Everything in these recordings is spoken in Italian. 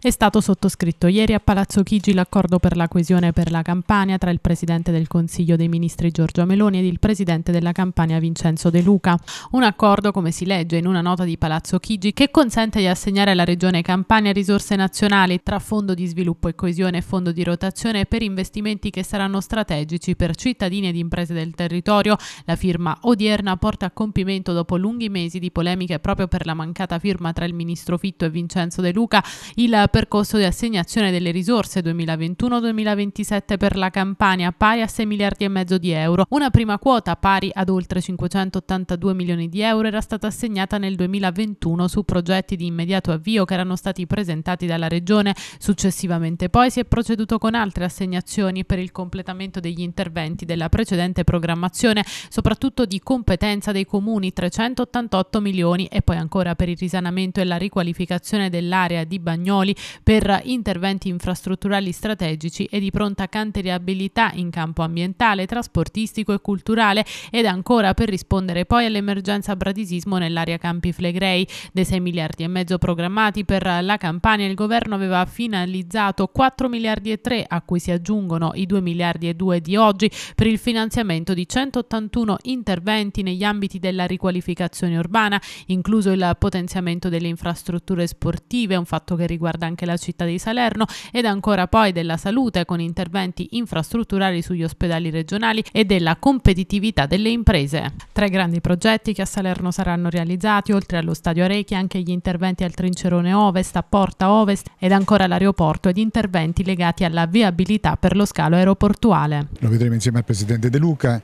È stato sottoscritto ieri a Palazzo Chigi l'accordo per la coesione per la Campania tra il Presidente del Consiglio dei Ministri Giorgio Meloni ed il Presidente della Campania Vincenzo De Luca. Un accordo, come si legge in una nota di Palazzo Chigi, che consente di assegnare alla Regione Campania risorse nazionali tra Fondo di Sviluppo e Coesione e Fondo di Rotazione per investimenti che saranno strategici per cittadini ed imprese del territorio. La firma odierna porta a compimento dopo lunghi mesi di polemiche proprio per la mancata firma tra il Ministro Fitto e Vincenzo De Luca il percorso di assegnazione delle risorse 2021-2027 per la Campania pari a 6 miliardi e mezzo di euro. Una prima quota pari ad oltre 582 milioni di euro era stata assegnata nel 2021 su progetti di immediato avvio che erano stati presentati dalla Regione. Successivamente poi si è proceduto con altre assegnazioni per il completamento degli interventi della precedente programmazione, soprattutto di competenza dei comuni 388 milioni e poi ancora per il risanamento e la riqualificazione dell'area di Bagnoli per interventi infrastrutturali strategici e di pronta cantierabilità in campo ambientale, trasportistico e culturale ed ancora per rispondere poi all'emergenza bradisismo nell'area Campi Flegrei. Dei 6 miliardi e mezzo programmati per la campagna il governo aveva finalizzato 4 miliardi e 3 a cui si aggiungono i 2 miliardi e 2 di oggi per il finanziamento di 181 interventi negli ambiti della riqualificazione urbana, incluso il potenziamento delle infrastrutture sportive, un fatto che riguarda anche la città di Salerno ed ancora poi della salute con interventi infrastrutturali sugli ospedali regionali e della competitività delle imprese. Tra i grandi progetti che a Salerno saranno realizzati, oltre allo stadio Arechi, anche gli interventi al Trincerone Ovest, a Porta Ovest ed ancora l'aeroporto ed interventi legati alla viabilità per lo scalo aeroportuale. Lo vedremo insieme al Presidente De Luca.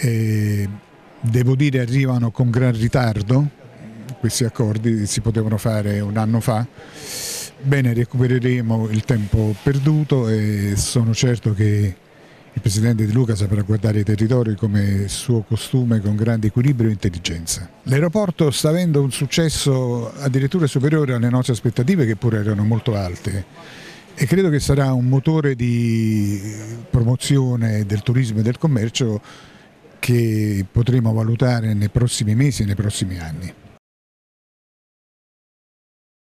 E devo dire arrivano con gran ritardo questi accordi si potevano fare un anno fa Bene, recupereremo il tempo perduto e sono certo che il Presidente Di Luca saprà guardare i territori come suo costume con grande equilibrio e intelligenza. L'aeroporto sta avendo un successo addirittura superiore alle nostre aspettative che pure erano molto alte e credo che sarà un motore di promozione del turismo e del commercio che potremo valutare nei prossimi mesi e nei prossimi anni.